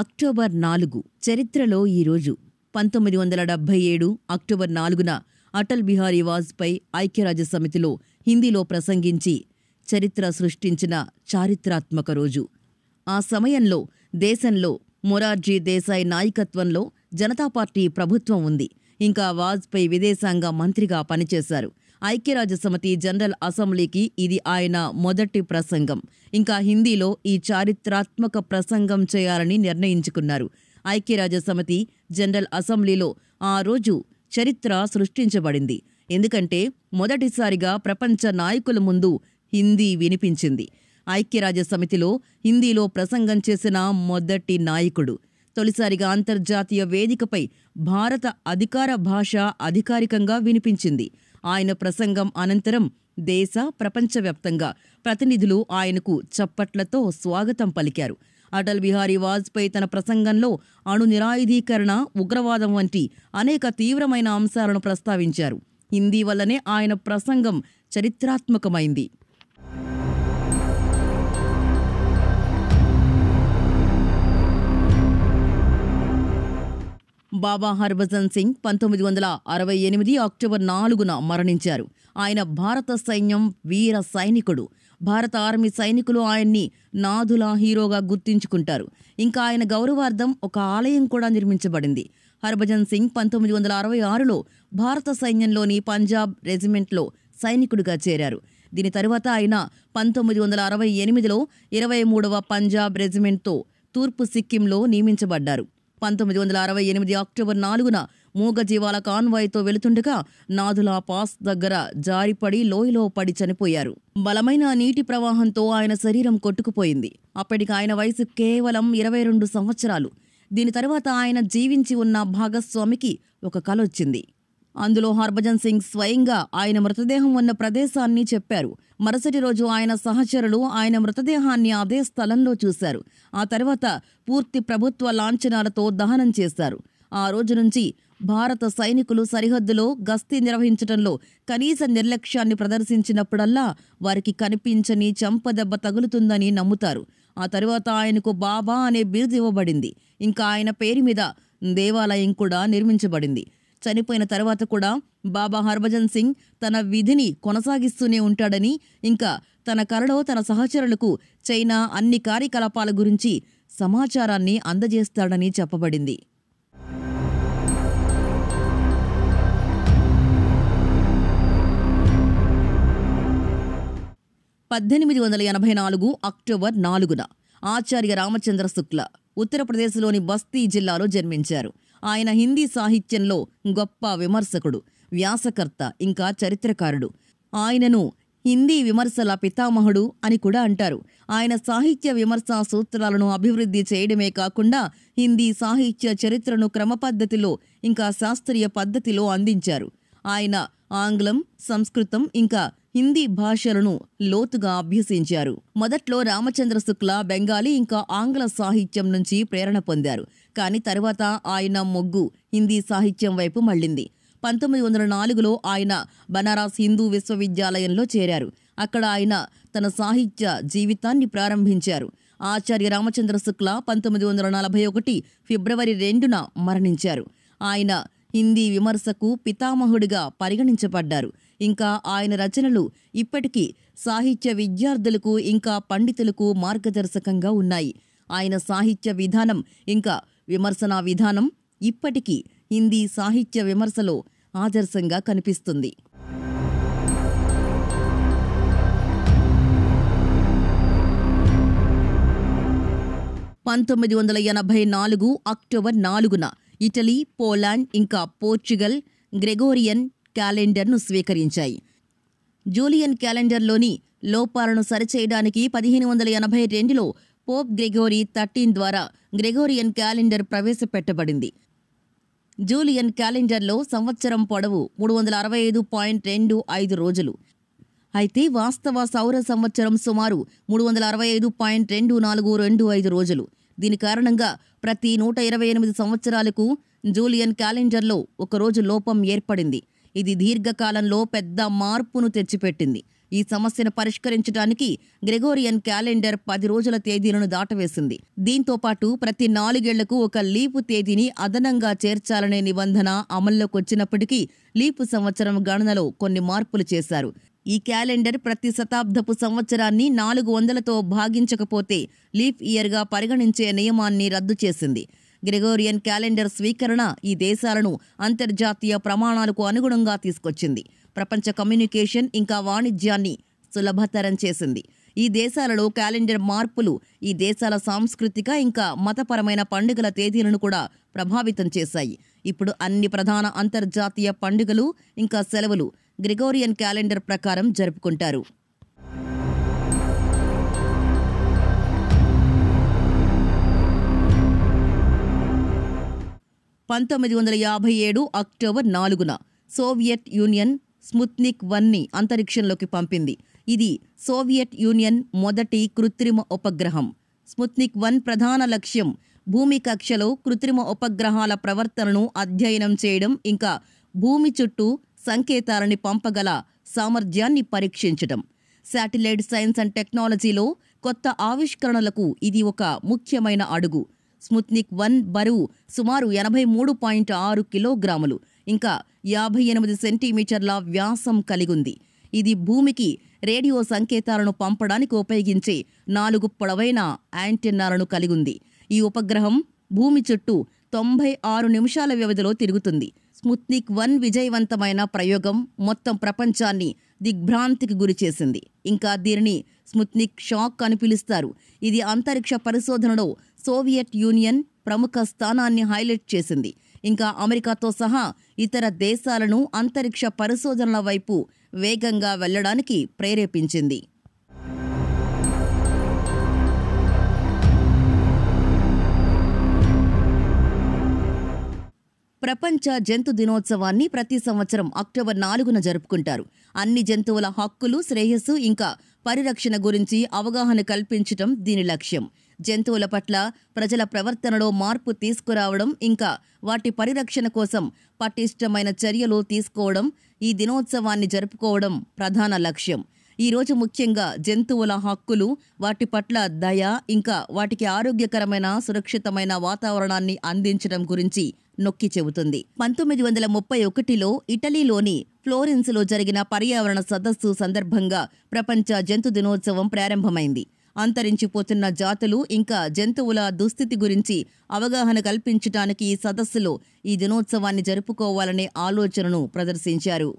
October నాలుగు చరిత్రలో ఈరోజు పంతొమ్మిది వందల డెబ్బై ఏడు అక్టోబర్ నాలుగున అటల్ బిహారీ వాజ్పేయి ఐక్యరాజ్య సమితిలో హిందీలో ప్రసంగించి చరిత్ర సృష్టించిన చారిత్రాత్మక రోజు ఆ సమయంలో దేశంలో మొరార్జీ దేశాయ్ నాయకత్వంలో జనతా పార్టీ ప్రభుత్వం ఉంది ఇంకా వాజ్పేయి విదేశాంగ మంత్రిగా పనిచేశారు ఐక్యరాజ్యసమితి జనరల్ అసెంబ్లీకి ఇది ఆయన మొదటి ప్రసంగం ఇంకా హిందీలో ఈ చారిత్రాత్మక ప్రసంగం చేయాలని నిర్ణయించుకున్నారు ఐక్యరాజ్యసమితి జనరల్ అసెంబ్లీలో ఆ రోజు చరిత్ర సృష్టించబడింది ఎందుకంటే మొదటిసారిగా ప్రపంచ నాయకుల ముందు హిందీ వినిపించింది ఐక్యరాజ్య సమితిలో హిందీలో ప్రసంగం చేసిన మొదటి నాయకుడు తొలిసారిగా అంతర్జాతీయ వేదికపై భారత అధికార భాష అధికారికంగా వినిపించింది ఆయన ప్రసంగం అనంతరం దేశ ప్రపంచవ్యాప్తంగా ప్రతినిధులు ఆయనకు చప్పట్లతో స్వాగతం పలికారు అటల్ బిహారీ వాజ్పేయి తన ప్రసంగంలో అణు నిరాయుధీకరణ ఉగ్రవాదం వంటి అనేక తీవ్రమైన అంశాలను ప్రస్తావించారు హిందీ వల్లనే ఆయన ప్రసంగం చరిత్రాత్మకమైంది బాబా హర్భజన్ సింగ్ పంతొమ్మిది వందల అరవై ఎనిమిది అక్టోబర్ నాలుగున మరణించారు ఆయన భారత సైన్యం వీర సైనికుడు భారత ఆర్మీ సైనికులు ఆయన్ని నాధుల హీరోగా గుర్తించుకుంటారు ఇంకా ఆయన గౌరవార్థం ఒక ఆలయం కూడా నిర్మించబడింది హర్భజన్ సింగ్ పంతొమ్మిది వందల అరవై ఆరులో భారత సైన్యంలోని పంజాబ్ రెజిమెంట్లో సైనికుడిగా చేరారు దీని తరువాత ఆయన పంతొమ్మిది వందల అరవై ఎనిమిదిలో ఇరవై మూడవ పంజాబ్ రెజిమెంట్తో తూర్పు సిక్కింలో నియమించబడ్డారు పంతొమ్మిది వందల అరవై ఎనిమిది అక్టోబర్ నాలుగున మూగజీవాల కాన్వాయ్తో వెళుతుండగా నాదులా పాస్ దగ్గర జారిపడి లోయలో పడి చనిపోయారు బలమైన నీటి ప్రవాహంతో ఆయన శరీరం కొట్టుకుపోయింది అప్పటికి ఆయన వయసు కేవలం ఇరవై రెండు సంవత్సరాలు దీని తర్వాత ఆయన జీవించి ఉన్న భాగస్వామికి ఒక కలొచ్చింది అందులో హర్భజన్ సింగ్ స్వయంగా ఆయన మృతదేహం ఉన్న ప్రదేశాన్ని చెప్పారు మరుసటి రోజు ఆయన సహచరులు ఆయన మృతదేహాన్ని అదే స్థలంలో చూశారు ఆ తర్వాత పూర్తి ప్రభుత్వ లాంఛనాలతో దహనం చేశారు ఆ రోజు నుంచి భారత సైనికులు సరిహద్దులో గస్తీ నిర్వహించడంలో కనీస నిర్లక్ష్యాన్ని ప్రదర్శించినప్పుడల్లా వారికి కనిపించని చంపదెబ్బ తగులుతుందని నమ్ముతారు ఆ తరువాత ఆయనకు బాబా అనే బిరుదు ఇవ్వబడింది ఇంకా ఆయన పేరు మీద దేవాలయం కూడా నిర్మించబడింది చనిపోయిన తర్వాత కూడా బాబా హర్భజన్ సింగ్ తన విధిని కొనసాగిస్తూనే ఉంటాడని ఇంకా తన కరలో తన సహచరులకు చైనా అన్ని కార్యకలాపాల గురించి సమాచారాన్ని అందజేస్తాడని చెప్పబడింది పద్దెనిమిది వందల ఎనభై నాలుగు అక్టోబర్ నాలుగున ఆచార్య రామచంద్ర శుక్ల ఉత్తరప్రదేశ్లోని బస్తీ జిల్లాలో జన్మించారు ఆయన హిందీ సాహిత్యంలో గొప్ప విమర్శకుడు వ్యాసకర్త ఇంకా చరిత్రకారుడు ఆయనను హిందీ విమర్శల పితామహుడు అని కూడా అంటారు ఆయన సాహిత్య విమర్శా సూత్రాలను అభివృద్ధి చేయడమే కాకుండా హిందీ సాహిత్య చరిత్రను క్రమపద్ధతిలో ఇంకా శాస్త్రీయ పద్ధతిలో అందించారు ఆయన ఆంగ్లం సంస్కృతం ఇంకా హిందీ భాషలను లోతుగా అభ్యసించారు మొదట్లో రామచంద్ర శుక్ల బెంగాలీ ఇంకా ఆంగ్ల సాహిత్యం నుంచి ప్రేరణ పొందారు కానీ తర్వాత ఆయన మొగ్గు హిందీ సాహిత్యం వైపు మళ్ళింది పంతొమ్మిది వందల నాలుగులో ఆయన బనారస్ హిందూ విశ్వవిద్యాలయంలో చేరారు అక్కడ ఆయన తన సాహిత్య జీవితాన్ని ప్రారంభించారు ఆచార్య రామచంద్ర శుక్ల పంతొమ్మిది వందల నలభై ఒకటి ఫిబ్రవరి రెండున మరణించారు ఆయన హిందీ విమర్శకు పితామహుడిగా పరిగణించబడ్డారు ఇంకా ఆయన రచనలు ఇప్పటికీ సాహిత్య విద్యార్థులకు ఇంకా పండితులకు మార్గదర్శకంగా ఉన్నాయి ఆయన సాహిత్య విధానం ఇంకా విమర్శనా విధానం ఇప్పటికీ హిందీ సాహిత్య విమర్శలో ఆదర్శంగా కనిపిస్తుంది పంతొమ్మిది వందల ఎనభై నాలుగు అక్టోబర్ నాలుగున ఇటలీ పోలాండ్ ఇంకా పోర్చుగల్ గ్రెగోరియన్ క్యాలెండర్ను స్వీకరించాయి జూలియన్ క్యాలెండర్లోని లోపాలను సరిచేయడానికి పదిహేను వందల ఎనభై రెండులో పోప్ గ్రెగోరీ థర్టీన్ ద్వారా గ్రెగోరియన్ క్యాలెండర్ ప్రవేశపెట్టబడింది జూలియన్ క్యాలెండర్లో సంవత్సరం పొడవు మూడు వందల అరవై ఐదు పాయింట్ రెండు ఐదు రోజులు అయితే వాస్తవ సౌర సంవత్సరం సుమారు మూడు వందల అరవై ఐదు పాయింట్ రెండు నాలుగు రెండు ఐదు రోజులు దీని కారణంగా ప్రతి నూట ఇరవై ఎనిమిది సంవత్సరాలకు జూలియన్ క్యాలెండర్లో ఒక రోజు లోపం ఏర్పడింది ఇది దీర్ఘకాలంలో పెద్ద మార్పును తెచ్చిపెట్టింది ఈ సమస్యను పరిష్కరించడానికి గ్రెగోరియన్ క్యాలెండర్ పది రోజుల తేదీలను దాటవేసింది దీంతో పాటు ప్రతి నాలుగేళ్లకు ఒక లీపు తేదీని అదనంగా చేర్చాలనే నిబంధన అమల్లోకొచ్చినప్పటికీ లీపు సంవత్సరం గణనలో కొన్ని మార్పులు చేశారు ఈ క్యాలెండర్ ప్రతి శతాబ్దపు సంవత్సరాన్ని నాలుగు వందలతో భాగించకపోతే లీప్ ఇయర్గా పరిగణించే నియమాన్ని రద్దు చేసింది గ్రెగోరియన్ క్యాలెండర్ స్వీకరణ ఈ దేశాలను అంతర్జాతీయ ప్రమాణాలకు అనుగుణంగా తీసుకొచ్చింది ప్రపంచ కమ్యూనికేషన్ ఇంకా వాణిజ్యాన్ని సులభతరం చేసింది ఈ దేశాలలో క్యాలెండర్ మార్పులు ఈ దేశాల సాంస్కృతిక ఇంకా మతపరమైన పండుగల తేదీలను కూడా ప్రభావితం చేశాయి ఇప్పుడు అన్ని ప్రధాన అంతర్జాతీయ పండుగలు ఇంకా సెలవులు గ్రిగోరియన్ క్యాలెండర్ ప్రకారం జరుపుకుంటారు పంతొమ్మిది వందల యాభై ఏడు అక్టోబర్ నాలుగున సోవియట్ యూనియన్ స్ముత్నిక్ వన్ని అంతరిక్షంలోకి పంపింది ఇది సోవియట్ యూనియన్ మొదటి కృత్రిమ ఉపగ్రహం స్ముత్నిక్ వన్ ప్రధాన లక్ష్యం భూమి కక్షలో కృత్రిమ ఉపగ్రహాల ప్రవర్తనను అధ్యయనం చేయడం ఇంకా భూమి చుట్టూ సంకేతాలని పంపగల సామర్థ్యాన్ని పరీక్షించడం శాటిలైట్ సైన్స్ అండ్ టెక్నాలజీలో కొత్త ఆవిష్కరణలకు ఇది ఒక ముఖ్యమైన అడుగు స్ముత్నిక్ వన్ బరువు సుమారు ఎనభై మూడు పాయింట్ ఆరు కిలోగ్రాములు ఇంకా యాభై ఎనిమిది సెంటీమీటర్ల వ్యాసం కలిగుంది ఇది భూమికి రేడియో సంకేతాలను పంపడానికి ఉపయోగించే నాలుగు పొడవైన యాంటెన్నాలను కలిగుంది ఈ ఉపగ్రహం భూమి చుట్టూ తొంభై ఆరు నిమిషాల వ్యవధిలో తిరుగుతుంది స్ముత్నిక్ వన్ విజయవంతమైన ప్రయోగం మొత్తం ప్రపంచాన్ని దిగ్భ్రాంతికి గురి చేసింది ఇంకా దీనిని స్ముత్నిక్ షాక్ అని పిలుస్తారు ఇది అంతరిక్ష పరిశోధనలో సోవియట్ యూనియన్ ప్రముఖ స్థానాన్ని హైలైట్ చేసింది ఇంకా అమెరికాతో సహా ఇతర దేశాలను అంతరిక్ష పరిశోధనల వైపు వేగంగా వెళ్లడానికి ప్రేరేపించింది ప్రపంచ జంతు దినోత్సవాన్ని ప్రతి సంవత్సరం అక్టోబర్ నాలుగున జరుపుకుంటారు అన్ని జంతువుల హక్కులు శ్రేయస్సు ఇంకా పరిరక్షణ గురించి అవగాహన కల్పించటం దీని లక్ష్యం జంతువుల పట్ల ప్రజల ప్రవర్తనలో మార్పు తీసుకురావడం ఇంకా వాటి పరిరక్షణ కోసం పటిష్టమైన చర్యలు తీసుకోవడం ఈ దినోత్సవాన్ని జరుపుకోవడం ప్రధాన లక్ష్యం ఈరోజు ముఖ్యంగా జంతువుల హక్కులు వాటి పట్ల దయ ఇంకా వాటికి ఆరోగ్యకరమైన సురక్షితమైన వాతావరణాన్ని అందించడం గురించి నొక్కి చెబుతుంది పంతొమ్మిది వందల ముప్పై ఒకటిలో ఇటలీలోని ఫ్లోరెన్స్లో జరిగిన పర్యావరణ సదస్సు సందర్భంగా ప్రపంచ జంతు దినోత్సవం ప్రారంభమైంది అంతరించిపోతున్న జాతులు ఇంకా జంతువుల దుస్థితి గురించి అవగాహన కల్పించడానికి ఈ సదస్సులో ఈ దినోత్సవాన్ని జరుపుకోవాలనే ఆలోచనను ప్రదర్శించారు